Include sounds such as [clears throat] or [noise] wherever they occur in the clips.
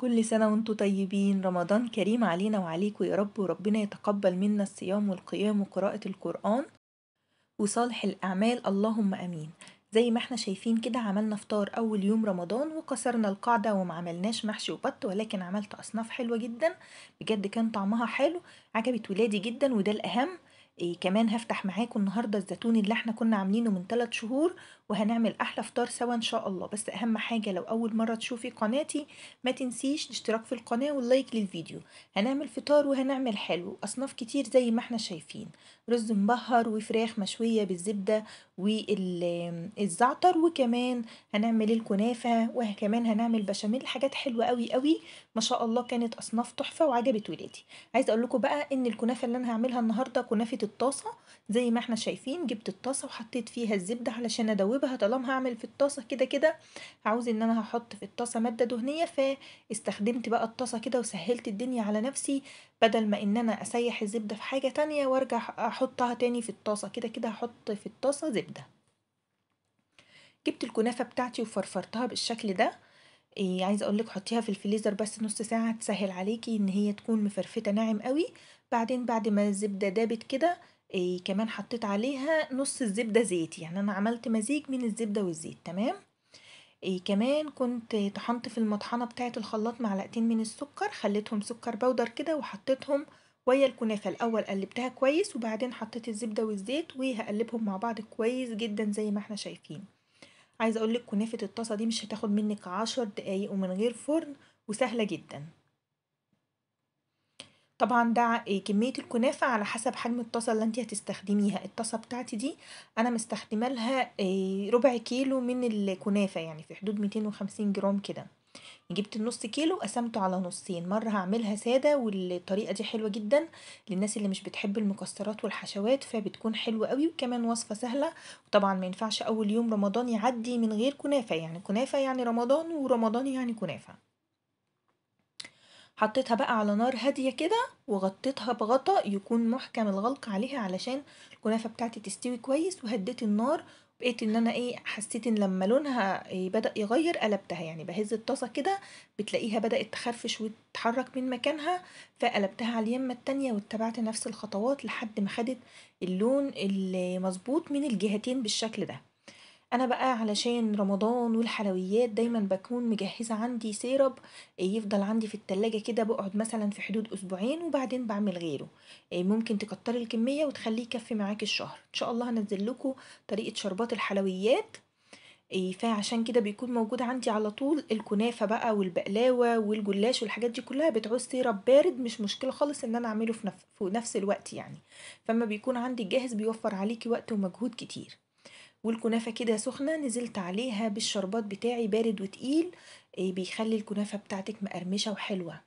كل سنة وانتم طيبين رمضان كريم علينا وعليكم يا رب وربنا يتقبل منا الصيام والقيام وقراءة القرآن وصالح الأعمال اللهم أمين زي ما احنا شايفين كده عملنا فطار أول يوم رمضان وكسرنا القاعدة ومعملناش محشي وبط ولكن عملت أصناف حلوة جدا بجد كان طعمها حلو عجبت ولادي جدا وده الأهم إيه كمان هفتح معاكم النهاردة الزيتون اللي احنا كنا عاملينه من 3 شهور وهنعمل أحلى فطار سوا إن شاء الله بس أهم حاجة لو أول مرة تشوفي قناتي ما تنسيش الاشتراك في القناة واللايك للفيديو هنعمل فطار وهنعمل حلو أصناف كتير زي ما احنا شايفين رز مبهر وفراخ مشوية بالزبدة والزعتر وكمان هنعمل الكنافة وكمان هنعمل بشاميل حاجات حلوة قوي قوي ما شاء الله كانت أصناف تحفة وعجبت ولادي عايزة أقول لكم بقى إن الكنافة اللي أنا هعملها النهاردة كنافة الطاسة زي ما احنا شايفين جبت الطاسة وحطيت فيها الزبدة علشان أدوبها طالما هعمل في الطاسة كده كده عاوز إن أنا هحط في الطاسة مادة دهنية فاستخدمت بقى الطاسة كده وسهلت الدنيا على نفسي بدل ما ان انا اسيح الزبدة في حاجة تانية وارجع احطها تاني في الطاسة كده كده هحط في الطاسة زبدة جبت الكنافة بتاعتي وفرفرتها بالشكل ده إيه عايزه اقولك حطيها في الفريزر بس نص ساعه تسهل عليكي ان هي تكون مفرفته ناعم قوي بعدين بعد ما الزبده دابت كده إيه كمان حطيت عليها نص الزبده زيت يعني انا عملت مزيج من الزبده والزيت تمام إيه كمان كنت طحنت في المطحنة بتاعة الخلاط معلقتين من السكر، خليتهم سكر بودر كده وحطيتهم ويا الكنافة، الأول قلبتها كويس وبعدين حطيت الزبدة والزيت وهقلبهم مع بعض كويس جدًا زي ما احنا شايفين. عايزة أقول لِك كنافة الطاسة دي مش هتاخد منِّك عشر دقايق ومن غير فرن وسهلة جدًا. طبعا ده آه، كمية الكنافة على حسب حجم الطاسة اللي انتي هتستخدميها الطاسة بتاعتي دي انا مستخدمالها آه، ربع كيلو من الكنافة يعني في حدود ميتين وخمسين جرام كده جبت النص كيلو قسمته على نصين مرة هعملها سادة والطريقة دي حلوة جدا للناس اللي مش بتحب المكسرات والحشوات فبتكون حلوة قوي وكمان وصفة سهلة وطبعا ما ينفعش اول يوم رمضان يعدي من غير كنافة يعني كنافة يعني رمضان ورمضان يعني كنافة حطيتها بقى على نار هادية كده وغطيتها بغطاء يكون محكم الغلق عليها علشان الكنافة بتاعتي تستوي كويس وهديت النار بقيت ان انا ايه حسيت ان لما لونها إيه، بدأ يغير قلبتها يعني بهز الطاسة كده بتلاقيها بدأت تخرفش وتتحرك من مكانها فقلبتها على اليمة التانية واتبعت نفس الخطوات لحد ما خدت اللون المظبوط من الجهتين بالشكل ده انا بقى علشان رمضان والحلويات دايما بكون مجهزه عندي سيرب يفضل عندي في التلاجة كده بقعد مثلا في حدود اسبوعين وبعدين بعمل غيره آه، ممكن تكتري الكميه وتخليه يكفي معاكي الشهر ان شاء الله هنزل لكم طريقه شربات الحلويات آه، فعشان كده بيكون موجود عندي على طول الكنافه بقى والبقلاوه والجلاش والحاجات دي كلها بتعوز سيرب بارد مش مشكله خالص ان انا اعمله في نفس الوقت يعني فما بيكون عندي جاهز بيوفر عليكي وقت ومجهود كتير والكنافة كده سخنة نزلت عليها بالشربات بتاعي بارد وتقيل آه، بيخلي الكنافة بتاعتك مقرمشة وحلوة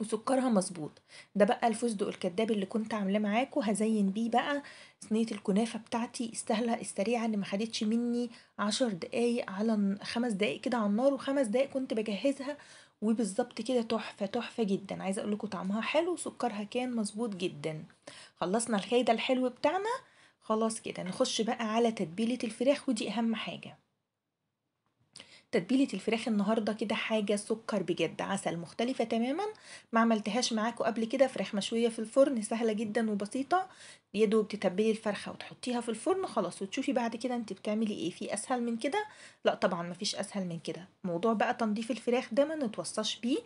وسكرها مظبوط ده بقى الفستق الكداب اللي كنت عاملاه معاكو هزين بيه بقى صينيه الكنافه بتاعتي السهله السريعه اللي ما خدتش مني عشر دقايق على خمس دقايق كده على النار وخمس دقايق كنت بجهزها وبالظبط كده تحفه تحفه جدا عايزه اقول لكم طعمها حلو وسكرها كان مظبوط جدا خلصنا الخيدة الحلو بتاعنا خلاص كده نخش بقى على تتبيلة الفراخ ودي أهم حاجة تتبيلة الفراخ النهاردة كده حاجة سكر بجد عسل مختلفة تماما ما عملتهاش معاكم قبل كده فراخ مشوية في الفرن سهلة جدا وبسيطة يدوب تتبلي الفرخه وتحطيها في الفرن خلاص وتشوفي بعد كده انت بتعملي ايه في اسهل من كده لا طبعا مفيش اسهل من كده موضوع بقى تنظيف الفراخ ده ما نتوصاش بيه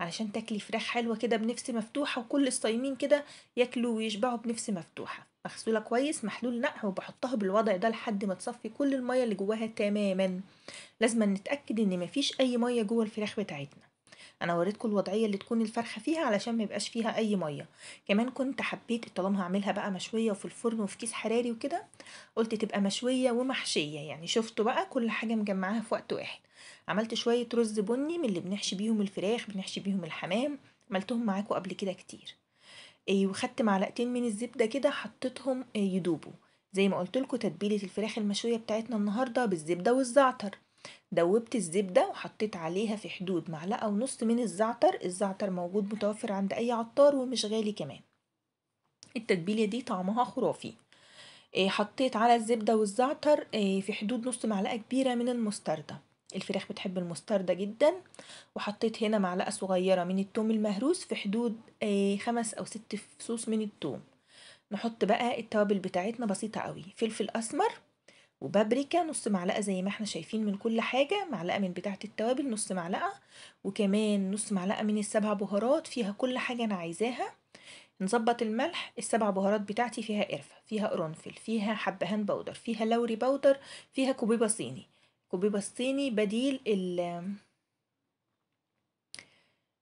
علشان تاكلي فراخ حلوه كده بنفس مفتوحه وكل الصايمين كده ياكلوا ويشبعوا بنفس مفتوحه مغسوله كويس محلول نقع وبحطها بالوضع ده لحد ما تصفي كل الميه اللي جواها تماما لازم نتاكد ان مفيش اي ميه جوه الفراخ بتاعتنا انا وريتكم الوضعيه اللي تكون الفرخه فيها علشان ما يبقاش فيها اي ميه كمان كنت حبيت طالما هعملها بقى مشويه وفي الفرن وفي كيس حراري وكده قلت تبقى مشويه ومحشيه يعني شفتوا بقى كل حاجه مجمعاها في وقت واحد عملت شويه رز بني من اللي بنحشي بيهم الفراخ بنحشي بيهم الحمام عملتهم معاكم قبل كده كتير إيه وخدت معلقتين من الزبده كده حطيتهم إيه يدوبوا زي ما قلت لكم تتبيله الفراخ المشويه بتاعتنا النهارده بالزبده والزعتر دوبت الزبدة وحطيت عليها في حدود معلقة ونص من الزعتر الزعتر موجود متوفر عند أي عطار ومش غالي كمان التتبيلة دي طعمها خرافي آه، حطيت على الزبدة والزعتر آه، في حدود نص معلقة كبيرة من المستردة الفراخ بتحب المستردة جدا وحطيت هنا معلقة صغيرة من التوم المهروس في حدود آه، خمس أو ست فصوص من التوم نحط بقى التوابل بتاعتنا بسيطة قوي فلفل أسمر وبابريكا نص معلقة زي ما احنا شايفين من كل حاجة معلقة من بتاعة التوابل نص معلقة وكمان نص معلقة من السبع بهارات فيها كل حاجة انا عايزاها نظبط الملح السبع بهارات بتاعتي فيها قرفة فيها قرنفل فيها حبهان بودر فيها لوري بودر فيها كوبيبة صيني كوبيبة صيني بديل ال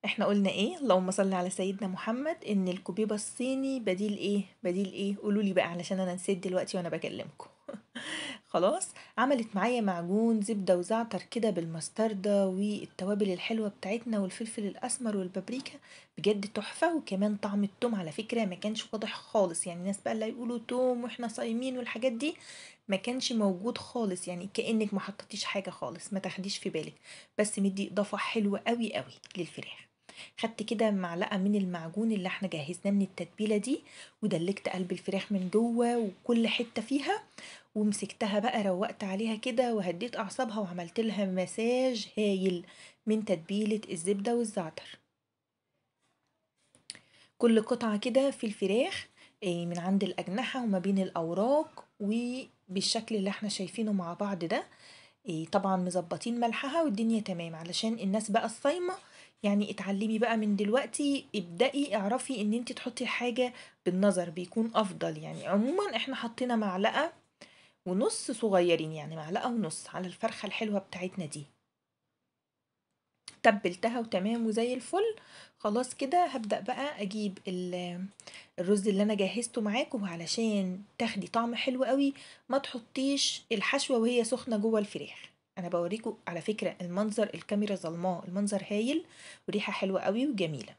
احنا قلنا ايه اللهم صل على سيدنا محمد ان الكوبيبة الصيني بديل ايه بديل ايه قولولي بقى علشان انا نسيت دلوقتي وانا بكلمكم [laughs] خلاص عملت معايا معجون زبدة وزعتر كده بالمستردة والتوابل الحلوة بتاعتنا والفلفل الأسمر والبابريكا بجد تحفة وكمان طعم التوم على فكرة ما كانش واضح خالص يعني الناس بقى اللي يقولوا توم واحنا صايمين والحاجات دي ما كانش موجود خالص يعني كأنك ما حطتيش حاجة خالص ما تاخديش في بالك بس مدي إضافة حلوة قوي قوي للفراخ خدت كده معلقه من المعجون اللي احنا جهزناه من التتبيله دي ودلكت قلب الفراخ من جوه وكل حته فيها ومسكتها بقى روقت عليها كده وهديت اعصابها وعملت لها مساج هايل من تتبيله الزبده والزعتر كل قطعه كده في الفراخ آه، من عند الاجنحه وما بين الاوراق وبالشكل اللي احنا شايفينه مع بعض ده آه، طبعا مظبطين ملحها والدنيا تمام علشان الناس بقى الصايمه يعني اتعلمي بقى من دلوقتي ابدأي اعرفي ان انت تحطي حاجة بالنظر بيكون افضل يعني عموما احنا حطينا معلقة ونص صغيرين يعني معلقة ونص على الفرخة الحلوة بتاعتنا دي تبلتها وتمام وزي الفل خلاص كده هبدأ بقى اجيب الرز اللي انا جهزته معاكم علشان تاخدي طعم حلو قوي ما تحطيش الحشوة وهي سخنة جوه الفراخ انا بوريكو على فكرة المنظر الكاميرا ظلماه المنظر هايل وريحة حلوة قوي وجميلة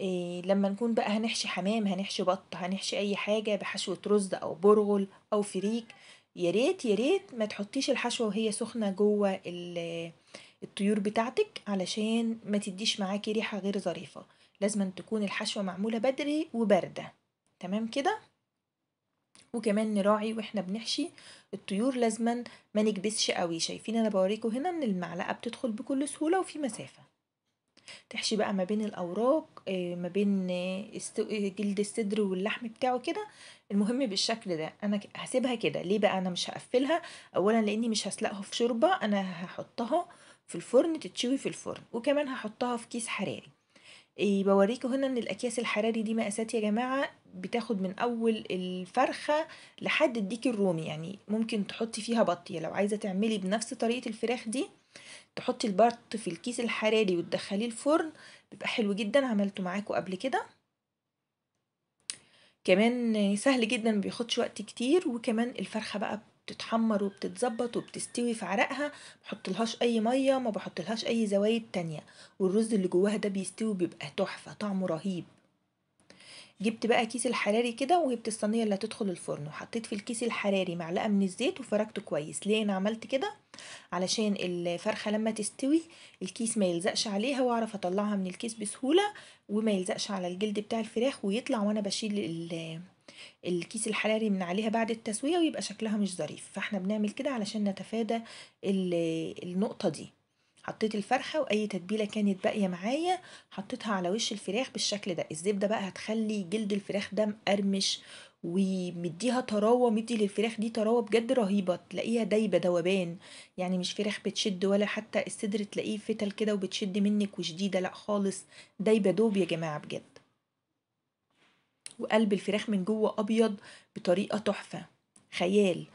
إيه لما نكون بقى هنحشي حمام هنحشي بط هنحشي اي حاجة بحشوة رز او برغل او فريك يا ريت يا ريت ما تحطيش الحشوة وهي سخنة جوه الطيور بتاعتك علشان ما تديش معاكي ريحة غير ظريفة لازم تكون الحشوة معمولة بدري وباردة تمام كده وكمان نراعي واحنا بنحشي الطيور لازما ما نكبسش قوي شايفين انا بوريكم هنا ان المعلقه بتدخل بكل سهوله وفي مسافه تحشي بقى ما بين الاوراق آه، ما بين آه، آه، جلد الصدر واللحم بتاعه كده المهم بالشكل ده انا هسيبها كده ليه بقى انا مش هقفلها اولا لاني مش هسلقها في شوربه انا هحطها في الفرن تتشوي في الفرن وكمان هحطها في كيس حراري بوريكم هنا ان الاكياس الحراري دي مقاسات يا جماعه بتاخد من اول الفرخه لحد الديك الرومي يعني ممكن تحطي فيها بطيه لو عايزه تعملي بنفس طريقه الفراخ دي تحطي البط في الكيس الحراري وتدخليه الفرن بيبقى حلو جدا عملته معاكم قبل كده كمان سهل جدا مبياخدش وقت كتير وكمان الفرخه بقى بتتحمر وبتتظبط وبتستوي في عرقها لهاش اي ميه ما لهاش اي زوايد تانية والرز اللي جواها ده بيستوي بيبقى تحفه طعمه رهيب جبت بقى كيس الحراري كده وجبت الصينيه اللي هتدخل الفرن وحطيت في الكيس الحراري معلقه من الزيت وفركته كويس ليه انا عملت كده علشان الفرخه لما تستوي الكيس ما يلزقش عليها واعرف اطلعها من الكيس بسهوله وما يلزقش على الجلد بتاع الفراخ ويطلع وانا بشيل الكيس الحراري من عليها بعد التسوية ويبقى شكلها مش ظريف فاحنا بنعمل كده علشان نتفادى النقطة دي حطيت الفرخة وأي تتبيلة كانت باقية معايا حطيتها على وش الفراخ بالشكل ده الزبدة بقى هتخلي جلد الفراخ ده مقرمش ومديها طراوة مدي للفراخ دي طراوة بجد رهيبة تلاقيها دايبة دوبان يعني مش فراخ بتشد ولا حتى الصدر تلاقيه فتل كده وبتشد منك وشديدة لأ خالص دايبة دوب يا جماعة بجد وقلب الفراخ من جوه ابيض بطريقه تحفه خيال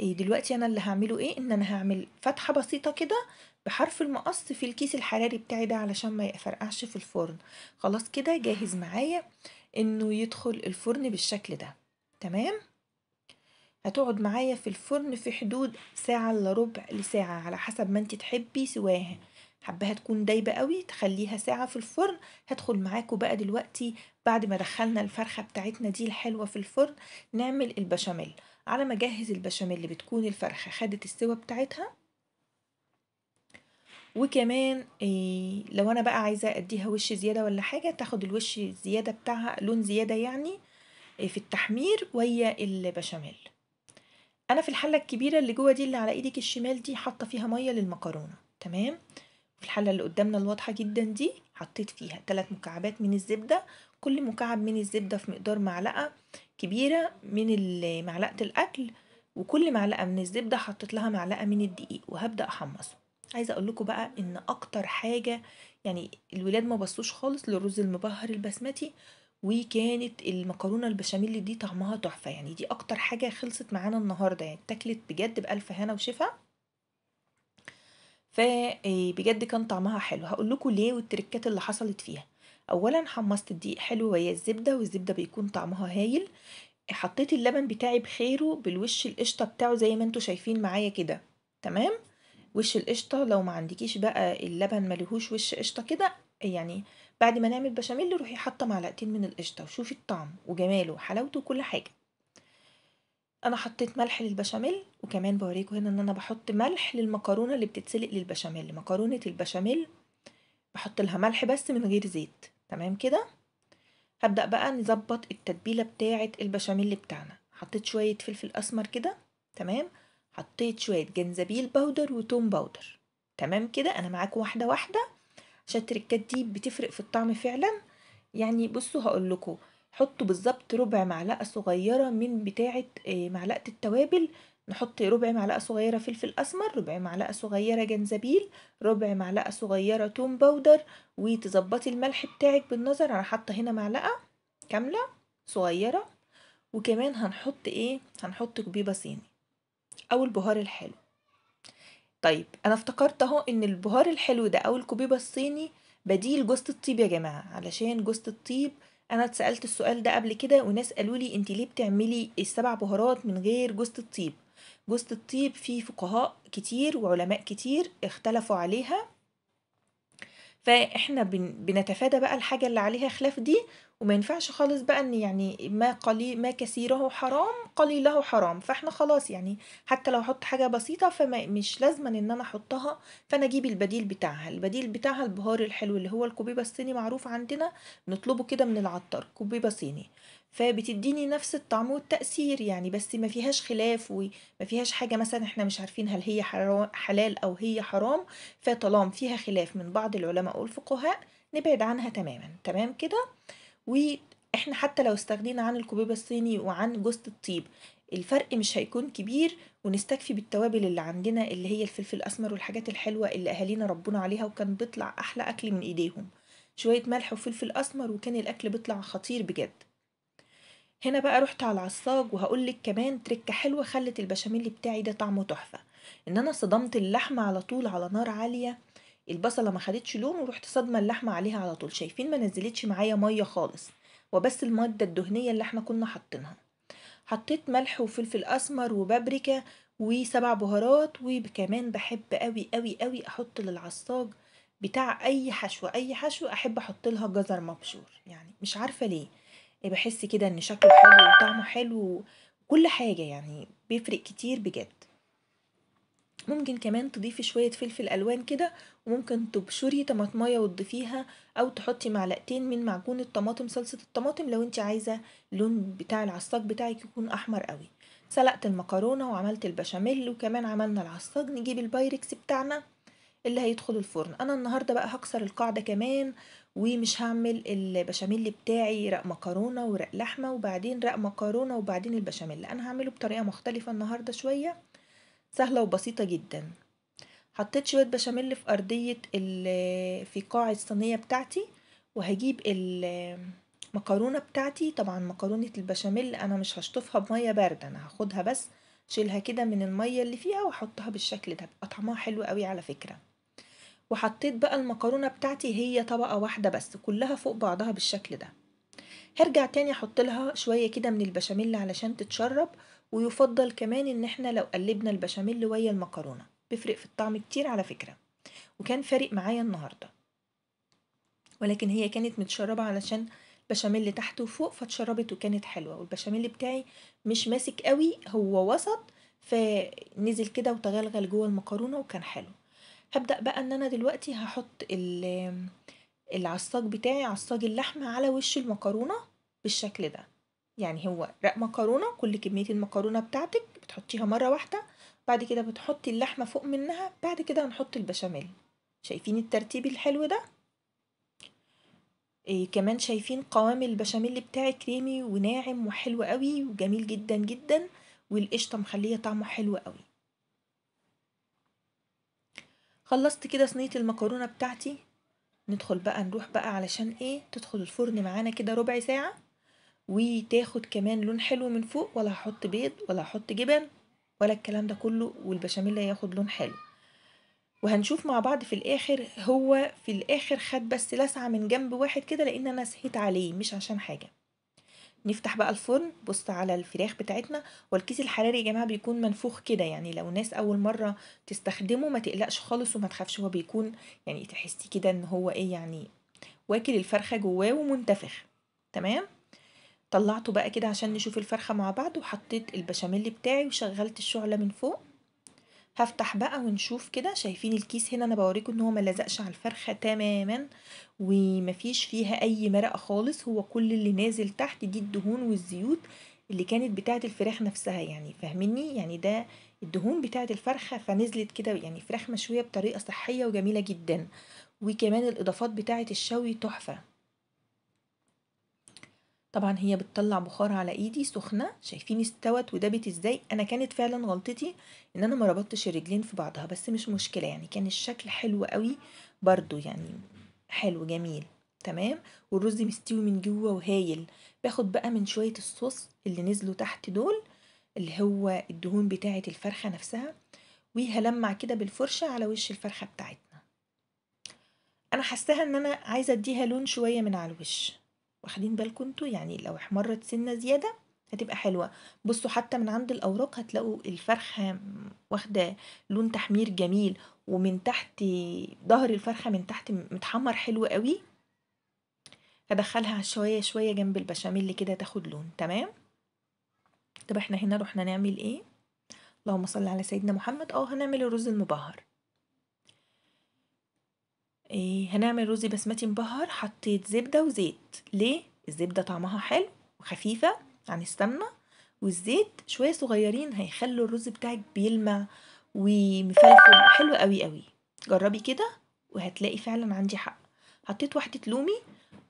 إيه، دلوقتي انا اللي هعمله ايه ان انا هعمل فتحه بسيطه كده بحرف المقص في الكيس الحراري بتاعي ده علشان ما يفرقعش في الفرن خلاص كده جاهز معايا انه يدخل الفرن بالشكل ده تمام هتقعد معايا في الفرن في حدود ساعة الا ربع لساعة على حسب ما انت تحبي سواها حباها تكون دايبة قوي تخليها ساعة في الفرن هدخل معاكوا بقى دلوقتي بعد ما دخلنا الفرخة بتاعتنا دي الحلوة في الفرن نعمل البشاميل على ما اجهز البشاميل اللي بتكون الفرخة خدت السوا بتاعتها وكمان إيه لو انا بقى عايزة اديها وش زيادة ولا حاجة تاخد الوش الزيادة بتاعها لون زيادة يعني إيه في التحمير ويا البشاميل انا في الحلة الكبيرة اللي جوه دي اللي على ايدك الشمال دي حاطة فيها مية للمكرونة تمام في الحلة اللي قدامنا الواضحة جدا دي حطيت فيها ثلاث مكعبات من الزبدة كل مكعب من الزبدة في مقدار معلقة كبيرة من معلقة الأكل وكل معلقة من الزبدة حطيت لها معلقة من الدقيق وهبدأ أحمصه عايزة أقول لكم بقى إن أكتر حاجة يعني الولاد ما بصوش خالص للرز المبهر البسمتي وكانت المكرونه البشاميل دي طعمها تحفه يعني دي اكتر حاجه خلصت معانا النهارده يعني اتاكلت بجد بالف هنا وشفا فبجد آه، كان طعمها حلو هقول لكم ليه والتركات اللي حصلت فيها اولا حمصت الدقيق حلو وهي الزبده والزبده بيكون طعمها هايل حطيت اللبن بتاعي بخيره بالوش القشطه بتاعه زي ما انتم شايفين معايا كده تمام وش القشطه لو ما عندكيش بقى اللبن ملهوش وش قشطه كده يعني بعد ما نعمل بشاميل روحي حاطه معلقتين من القشطه وشوفي الطعم وجماله وحلاوته وكل حاجه انا حطيت ملح للبشاميل وكمان بوريكم هنا ان انا بحط ملح للمكرونه اللي بتتسلق للبشاميل مكرونه البشاميل بحط لها ملح بس من غير زيت تمام كده هبدا بقى نظبط التتبيله بتاعه البشاميل بتاعنا حطيت شويه فلفل اسمر كده تمام حطيت شويه جنزبيل باودر وتوم باودر تمام كده انا معاكم واحده واحده عشان التركات دي بتفرق في الطعم فعلا يعني بصوا هقول لكم حطوا بالظبط ربع معلقة صغيرة من بتاعة آه، معلقة التوابل نحط ربع معلقة صغيرة فلفل أسمر ربع معلقة صغيرة جنزبيل ربع معلقة صغيرة توم باودر وتظبطي الملح بتاعك بالنظر أنا حاطة هنا معلقة كاملة صغيرة وكمان هنحط إيه هنحط كبيبه صيني أو البهار الحلو طيب أنا افتكرت أهو إن البهار الحلو ده أو الكبيبة الصيني بديل جوزة الطيب يا جماعة علشان جوزة الطيب انا اتسالت السؤال ده قبل كده وناس قالوا لي انت ليه بتعملي السبع بهارات من غير جوزة الطيب جوزة الطيب فيه فقهاء كتير وعلماء كتير اختلفوا عليها فاحنا بنتفادى بقى الحاجه اللي عليها خلاف دي وما ينفعش خالص بقى ان يعني ما قليل ما كثيره حرام قليله حرام فاحنا خلاص يعني حتى لو احط حاجه بسيطه فما مش لازما ان انا احطها فانا اجيب البديل بتاعها البديل بتاعها البهار الحلو اللي هو الكوبيبه الصيني معروف عندنا نطلبه كده من العطار كوبيبه صيني فبتديني نفس الطعم والتأثير يعني بس ما فيهاش خلاف وما فيهاش حاجة مثلا احنا مش عارفين هل هي حلال أو هي حرام فطالما فيها خلاف من بعض العلماء والفقهاء نبعد عنها تماما تمام كده واحنا حتى لو استغنينا عن الكبيبة الصيني وعن جوزة الطيب الفرق مش هيكون كبير ونستكفي بالتوابل اللي عندنا اللي هي الفلفل الأسمر والحاجات الحلوة اللي أهالينا ربنا عليها وكان بيطلع أحلى أكل من إيديهم شوية ملح وفلفل أسمر وكان الأكل بيطلع خطير بجد هنا بقى رحت على العصاج وهقولك كمان تركة حلوة خلت البشاميل بتاعي ده طعمه تحفة ان انا صدمت اللحمة على طول على نار عالية البصلة ما خدتش لون ورحت صدمة اللحمة عليها على طول شايفين ما نزلتش معايا مية خالص وبس المادة الدهنية اللي احنا كنا حاطينها حطيت ملح وفلفل اسمر وبابريكا وسبع بهارات وكمان بحب قوي قوي قوي احط للعصاج بتاع اي حشوة اي حشوة احب احط لها جزر مبشور يعني مش عارفة ليه إيه، بحس كده ان شكله حلو وطعمه حلو وكل حاجة يعني بيفرق كتير بجد ممكن كمان تضيفي شوية فلفل ألوان كده وممكن تبشري طماطمية وتضيفيها أو تحطي معلقتين من معجون الطماطم صلصة الطماطم لو انت عايزة اللون بتاع العصاق بتاعك يكون أحمر قوي سلقت المكرونة وعملت البشاميل وكمان عملنا العصاق نجيب البايركس بتاعنا اللي هيدخل الفرن أنا النهاردة بقى هكسر القاعدة كمان ومش هعمل البشاميل بتاعي رق مكرونه ورق لحمه وبعدين رق مكرونه وبعدين البشاميل انا هعمله بطريقه مختلفه النهارده شويه سهله وبسيطه جدا حطيت شويه بشاميل في ارضيه في قاع الصينيه بتاعتي وهجيب المكرونه بتاعتي طبعا مكرونه البشاميل انا مش هشطفها بميه بارده انا هاخدها بس شيلها كده من الميه اللي فيها واحطها بالشكل ده طعمها حلو قوي على فكره وحطيت بقى المكرونة بتاعتي هي طبقة واحدة بس كلها فوق بعضها بالشكل ده هرجع تاني احط لها شوية كده من البشاميل علشان تتشرب ويفضل كمان ان احنا لو قلبنا البشاميل ويا المكرونة بيفرق في الطعم كتير على فكرة وكان فارق معايا النهاردة ولكن هي كانت متشربة علشان بشاميل تحت وفوق فاتشربت وكانت حلوة والبشاميل بتاعي مش ماسك قوي هو وسط فنزل كده وتغلغل جوه المكرونة وكان حلو هبدأ بقى ان انا دلوقتي هحط العصاج بتاعي عصاج اللحمة على وش المكرونة بالشكل ده يعني هو رق مكرونة كل كمية المكرونة بتاعتك بتحطيها مرة واحدة بعد كده بتحطي اللحمة فوق منها بعد كده هنحط البشاميل شايفين الترتيب الحلو ده إيه كمان شايفين قوام البشاميل بتاعي كريمي وناعم وحلو قوي وجميل جدا جدا والقشطة مخلية طعمه حلو قوي خلصت كده صينية المكرونة بتاعتي ندخل بقى نروح بقى علشان ايه تدخل الفرن معانا كده ربع ساعة وتاخد كمان لون حلو من فوق ولا هحط بيض ولا هحط جبن ولا الكلام ده كله والبشاميل هياخد لون حلو وهنشوف مع بعض في الاخر هو في الاخر خد بس لسعة من جنب واحد كده لان انا سهيت عليه مش عشان حاجة نفتح بقى الفرن بص على الفراخ بتاعتنا والكيس الحراري يا جماعه بيكون منفوخ كده يعني لو ناس اول مره تستخدمه ما تقلقش خالص وما تخافش هو بيكون يعني تحسي كده ان هو ايه يعني واكل الفرخه جواه ومنتفخ تمام طلعته بقى كده عشان نشوف الفرخه مع بعض وحطيت البشاميل بتاعي وشغلت الشعله من فوق هفتح بقى ونشوف كده شايفين الكيس هنا انا بوريكم ان هو ما لزقش على الفرخه تماما ومفيش فيها اي مرقه خالص هو كل اللي نازل تحت دي الدهون والزيوت اللي كانت بتاعه الفراخ نفسها يعني فاهمني يعني ده الدهون بتاعه الفرخه فنزلت كده يعني فراخ مشويه بطريقه صحيه وجميله جدا وكمان الاضافات بتاعه الشوي تحفه طبعا هي بتطلع بخار على ايدي سخنه شايفين استوت ودبت ازاي انا كانت فعلا غلطتي ان انا ما ربطتش الرجلين في بعضها بس مش مشكله يعني كان الشكل حلو قوي برضو يعني حلو جميل تمام والرز مستوي من جوه وهايل باخد بقى من شويه الصوص اللي نزلوا تحت دول اللي هو الدهون بتاعه الفرخه نفسها وهلمع كده بالفرشه على وش الفرخه بتاعتنا انا حاساها ان انا عايزه اديها لون شويه من على الوش واخدين بالكم انتوا يعني لو احمرت سنه زياده هتبقى حلوه بصوا حتى من عند الاوراق هتلاقوا الفرخه واخده لون تحمير جميل ومن تحت ظهر الفرخه من تحت متحمر حلو قوي هدخلها شويه شويه جنب البشاميل كده تاخد لون تمام طب احنا هنا رحنا نعمل ايه اللهم صل على سيدنا محمد اه هنعمل الرز المبهر إيه هنعمل رز بسمتي مبهر حطيت زبدة وزيت ليه؟ الزبدة طعمها حلو وخفيفة عن السمنة والزيت شوية صغيرين هيخلوا الرز بتاعك بيلمع ومفلفل حلو قوي قوي جربي كده وهتلاقي فعلا عندي حق حطيت واحدة لومي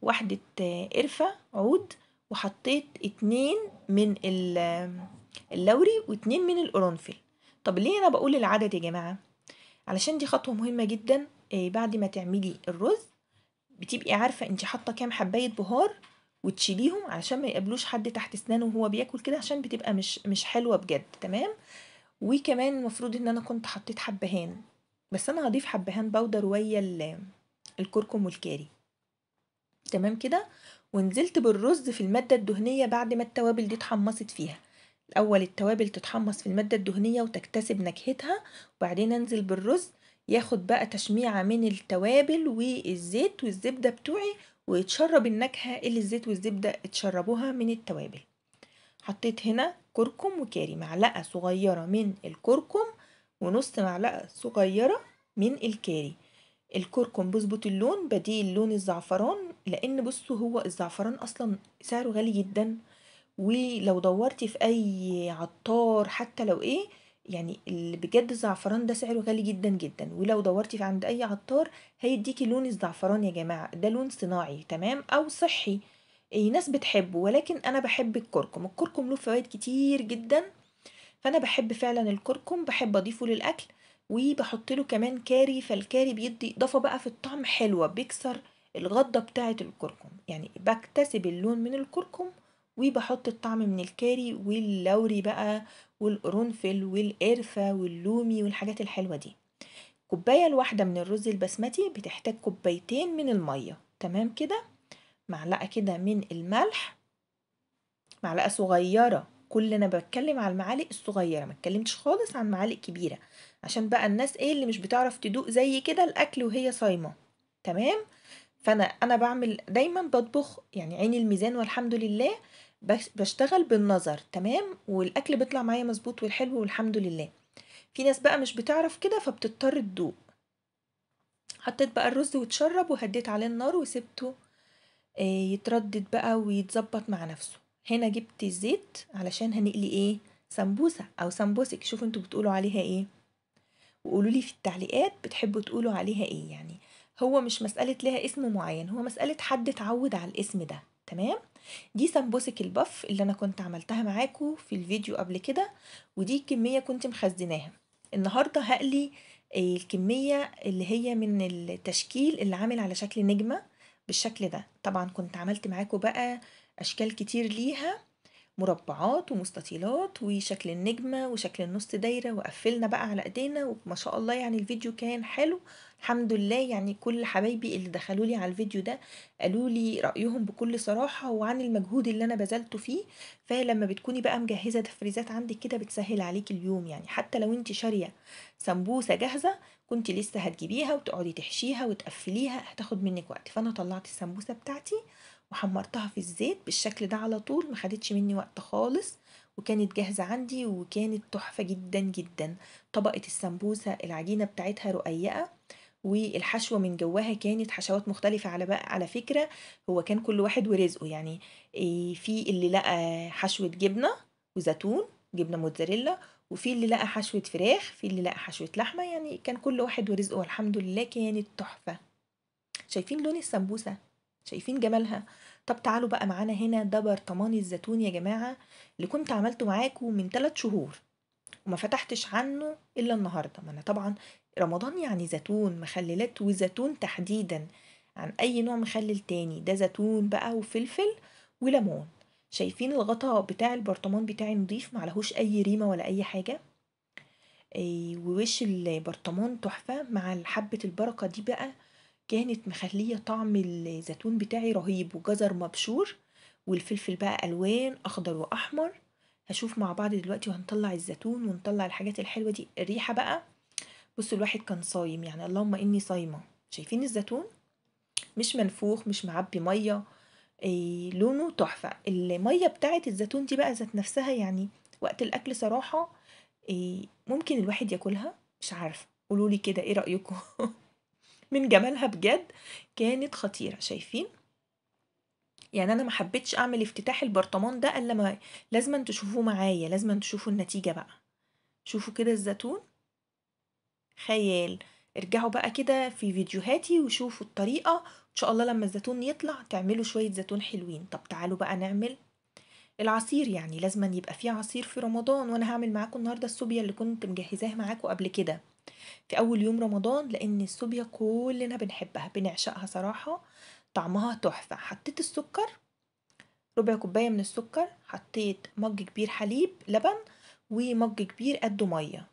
واحدة آه، قرفة عود وحطيت اتنين من آه، اللوري واتنين من القرنفل طب ليه انا بقول العدد يا جماعة علشان دي خطوة مهمة جدا إيه، بعد ما تعملي الرز بتبقي عارفة انت حاطة كام حباية بهار وتشيليهم علشان ما يقابلوش حد تحت اسنانه وهو بياكل كده عشان بتبقى مش مش حلوة بجد تمام وكمان المفروض ان انا كنت حطيت حبهان بس انا هضيف حبهان باودر ويا الكركم والكاري تمام كده ونزلت بالرز في المادة الدهنية بعد ما التوابل دي اتحمصت فيها الأول التوابل تتحمص في المادة الدهنية وتكتسب نكهتها وبعدين أنزل بالرز ياخد بقى تشميعة من التوابل والزيت والزبدة بتوعي ويتشرب النكهة اللي الزيت والزبدة اتشربوها من التوابل حطيت هنا كركم وكاري معلقة صغيرة من الكركم ونص معلقة صغيرة من الكاري الكركم بيظبط اللون بديل لون الزعفران لان بصوا هو الزعفران اصلا سعره غالي جدا ولو دورتي في اي عطار حتى لو ايه يعني اللي بجد الزعفران ده سعره غالي جدا جدا ولو دورتي في عند اي عطار هيديكي لون الزعفران يا جماعه ده لون صناعي تمام او صحي اي ناس بتحبه ولكن انا بحب الكركم الكركم له فوائد كتير جدا فانا بحب فعلا الكركم بحب اضيفه للاكل وبحط له كمان كاري فالكاري بيدي اضافه بقى في الطعم حلوه بيكسر الغضه بتاعه الكركم يعني بكتسب اللون من الكركم وبحط الطعم من الكاري واللوري بقى والقرنفل والقرفة واللومي والحاجات الحلوة دي كوباية الواحدة من الرز البسمتي بتحتاج كوبايتين من المية تمام كده معلقة كده من الملح معلقة صغيرة كل انا بتكلم على المعالق الصغيره ما اتكلمتش خالص عن معالق كبيره عشان بقى الناس ايه اللي مش بتعرف تدوق زي كده الاكل وهي صايمه تمام فانا انا بعمل دايما بطبخ يعني عين الميزان والحمد لله بشتغل بالنظر تمام والاكل بيطلع معايا مظبوط والحلو والحمد لله في ناس بقى مش بتعرف كده فبتضطر تدوق حطيت بقى الرز وتشرب وهديت عليه النار وسبته آه، يتردد بقى ويتظبط مع نفسه هنا جبت الزيت علشان هنقلي ايه سمبوسة او سمبوسك شوفوا انتوا بتقولوا عليها ايه وقولوا لي في التعليقات بتحبوا تقولوا عليها ايه يعني هو مش مسألة لها اسم معين هو مسألة حد اتعود على الاسم ده تمام دي سمبوسك البف اللي انا كنت عملتها معاكم في الفيديو قبل كده ودي الكميه كنت مخزناها النهارده هقلي الكميه اللي هي من التشكيل اللي عامل على شكل نجمه بالشكل ده طبعا كنت عملت معاكم بقى اشكال كتير ليها مربعات ومستطيلات وشكل النجمة وشكل النص دايرة وقفلنا بقى على ايدينا وما شاء الله يعني الفيديو كان حلو الحمد لله يعني كل حبايبي اللي دخلوا لي على الفيديو ده قالوا لي رأيهم بكل صراحة وعن المجهود اللي انا بذلته فيه فلما بتكوني بقى مجهزة تفريزات عندك كده بتسهل عليكي اليوم يعني حتى لو انت شارية سمبوسة جاهزة كنت لسه هتجيبيها وتقعدي تحشيها وتقفليها هتاخد منك وقت فانا طلعت السمبوسة بتاعتي وحمرتها في الزيت بالشكل ده على طول ما خدتش مني وقت خالص وكانت جاهزة عندي وكانت تحفة جدا جدا طبقة السمبوسة العجينة بتاعتها رقيقة والحشوة من جواها كانت حشوات مختلفة على بقى على فكرة هو كان كل واحد ورزقه يعني إيه، في اللي لقى حشوة جبنة وزيتون جبنة موتزاريلا وفي اللي لقى حشوة فراخ في اللي لقى حشوة لحمة يعني كان كل واحد ورزقه والحمد لله كانت تحفة شايفين لون السمبوسة شايفين جمالها طب تعالوا بقى معانا هنا ده برطماني الزيتون يا جماعة اللي كنت عملته معاكم من ثلاث شهور وما فتحتش عنه إلا النهاردة ما أنا طبعا رمضان يعني زيتون مخللات وزيتون تحديدا عن أي نوع مخلل تاني ده زيتون بقى وفلفل وليمون شايفين الغطاء بتاع البرطمان بتاعي نضيف معلهوش أي ريمة ولا أي حاجة إيه، ووش البرطمان تحفة مع حبة البركة دي بقى كانت مخلية طعم الزيتون بتاعي رهيب وجزر مبشور والفلفل بقى ألوان أخضر وأحمر هشوف مع بعض دلوقتي وهنطلع الزيتون ونطلع الحاجات الحلوة دي الريحة بقى بصوا الواحد كان صايم يعني اللهم إني صايمة شايفين الزيتون مش منفوخ مش معبي مية إيه لونه تحفة المية بتاعت الزيتون دي بقى ذات نفسها يعني وقت الأكل صراحة إيه ممكن الواحد ياكلها مش عارفة قولولي كده ايه رأيكم [laughs] من جمالها بجد كانت خطيره شايفين يعني انا ما حبيتش اعمل افتتاح البرطمان ده الا ما لازم تشوفوه معايا لازم تشوفوا النتيجه بقى شوفوا كده الزيتون خيال ارجعوا بقى كده في فيديوهاتي وشوفوا الطريقه ان شاء الله لما الزيتون يطلع تعملوا شويه زيتون حلوين طب تعالوا بقى نعمل العصير يعني لازم يبقى فيه عصير في رمضان وانا هعمل معاكم النهارده السوبيا اللي كنت مجهزاه معاكم قبل كده في أول يوم رمضان لأن الصوبيا كلنا بنحبها بنعشقها صراحة طعمها تحفة حطيت السكر ربع كوباية من السكر حطيت مج كبير حليب لبن ومج كبير قده مية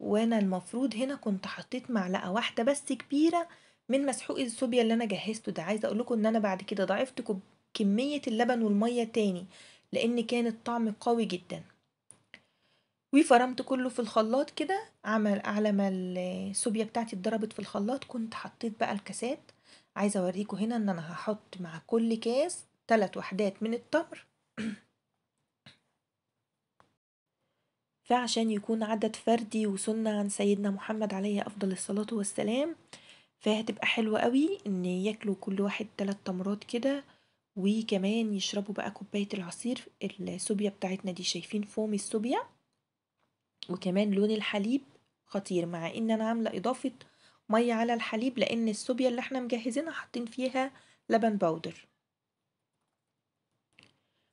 وانا المفروض هنا كنت حطيت معلقة واحدة بس كبيرة من مسحوق الصوبيا اللي انا جهزته ده عايزة اقولكم ان انا بعد كده ضعفت كمية اللبن والمية تاني لان كان الطعم قوي جدا وفرمت كله في الخلاط كده عمل على ما السوبيا بتاعتي اتضربت في الخلاط كنت حطيت بقى الكاسات عايزه اوريكم هنا ان انا هحط مع كل كاس ثلاث وحدات من التمر [clears throat] فعشان يكون عدد فردي وسنة عن سيدنا محمد عليه أفضل الصلاة والسلام فهتبقى حلوة قوي إن ياكلوا كل واحد تلات تمرات كده وكمان يشربوا بقى كوباية العصير السوبيا بتاعتنا دي شايفين فوم السوبيا وكمان لون الحليب خطير مع ان انا عامله اضافه ميه على الحليب لان السوبيا اللي احنا مجهزينها حاطين فيها لبن باودر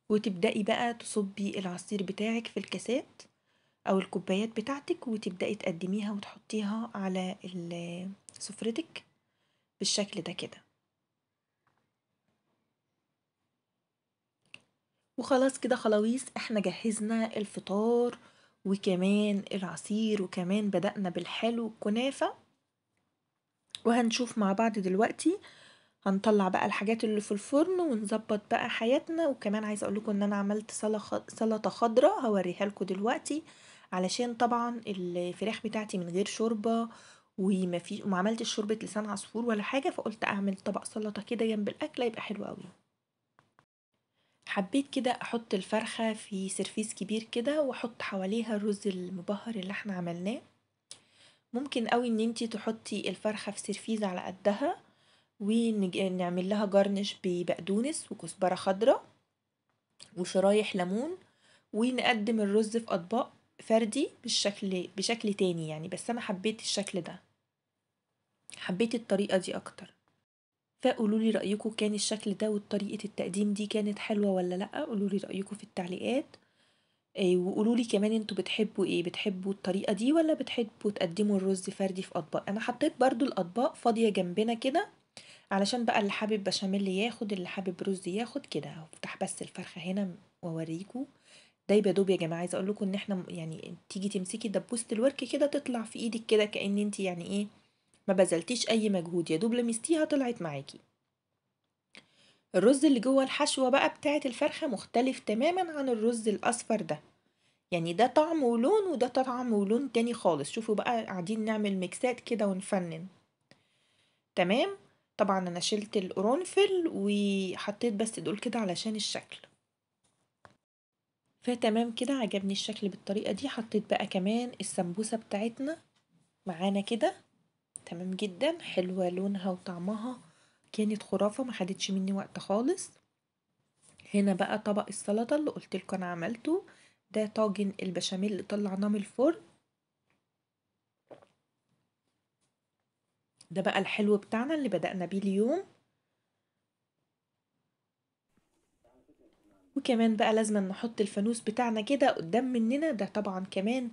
وتبدأي بقى تصبي العصير بتاعك في الكاسات أو الكوبايات بتاعتك وتبدأي تقدميها وتحطيها على سفرتك بالشكل ده كده وخلاص كده خلاويص احنا جهزنا الفطار وكمان العصير وكمان بدأنا بالحلو الكنافة وهنشوف مع بعض دلوقتي هنطلع بقى الحاجات اللي في الفرن ونظبط بقى حياتنا وكمان عايزه اقول لكم ان انا عملت سلطه خضراء هوريها لكم دلوقتي علشان طبعا الفراخ بتاعتي من غير شوربه وما في وما عملتش شوربه لسان عصفور ولا حاجه فقلت اعمل طبق سلطه كده جنب الاكله يبقى حلو قوي حبيت كده احط الفرخة في سيرفيس كبير كده واحط حواليها الرز المبهر اللي احنا عملناه ممكن قوي ان انتي تحطي الفرخة في سيرفيز على قدها ونعمل لها جرنش ببقدونس وكزبرة خضرا وشرايح ليمون ونقدم الرز في اطباق فردي بالشكل بشكل تاني يعني بس انا حبيت الشكل ده حبيت الطريقة دي اكتر فقولوا لي رايكم كان الشكل ده وطريقه التقديم دي كانت حلوه ولا لا قولوا لي رايكم في التعليقات آه، وقولوا لي كمان انتوا بتحبوا ايه بتحبوا الطريقه دي ولا بتحبوا تقدموا الرز فردي في اطباق انا حطيت برضو الاطباق فاضيه جنبنا كده علشان بقى اللي حابب بشاميل ياخد اللي حابب رز ياخد كده هفتح بس الفرخه هنا واوريكم ده يبقى دوب يا جماعه عايزه اقول لكم ان احنا يعني تيجي تمسكي دبوسه الورك كده تطلع في ايدك كده كان انت يعني ايه ما بذلتيش اي مجهود يا دوب لمستيها طلعت معاكي الرز اللي جوه الحشوه بقى بتاعه الفرخه مختلف تماما عن الرز الاصفر ده يعني ده طعم ولون وده طعم ولون تاني خالص شوفوا بقى قاعدين نعمل ميكسات كده ونفنن تمام طبعا انا شلت القرنفل وحطيت بس دول كده علشان الشكل فتمام كده عجبني الشكل بالطريقه دي حطيت بقى كمان السمبوسه بتاعتنا معانا كده تمام جدا حلوة لونها وطعمها كانت خرافة ما خدتش مني وقت خالص هنا بقى طبق السلطة اللي قلت لكم انا عملته ده طاجن البشاميل اللي طلعناه من الفرن ده بقى الحلو بتاعنا اللي بدأنا بيه اليوم وكمان بقى لازم نحط الفانوس بتاعنا كده قدام مننا ده طبعا كمان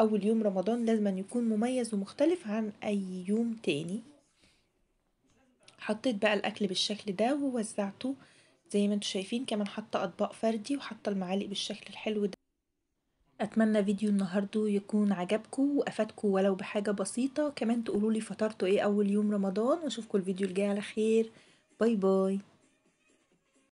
أول يوم رمضان لازم أن يكون مميز ومختلف عن أي يوم تاني حطيت بقى الأكل بالشكل ده ووزعته زي ما انتوا شايفين كمان حاطة أطباق فردي وحاطة المعالق بالشكل الحلو ده أتمنى فيديو النهاردة يكون عجبكم وأفادكم ولو بحاجة بسيطة كمان تقولولي فطرتوا ايه أول يوم رمضان وأشوفكم الفيديو الجاي على خير باي باي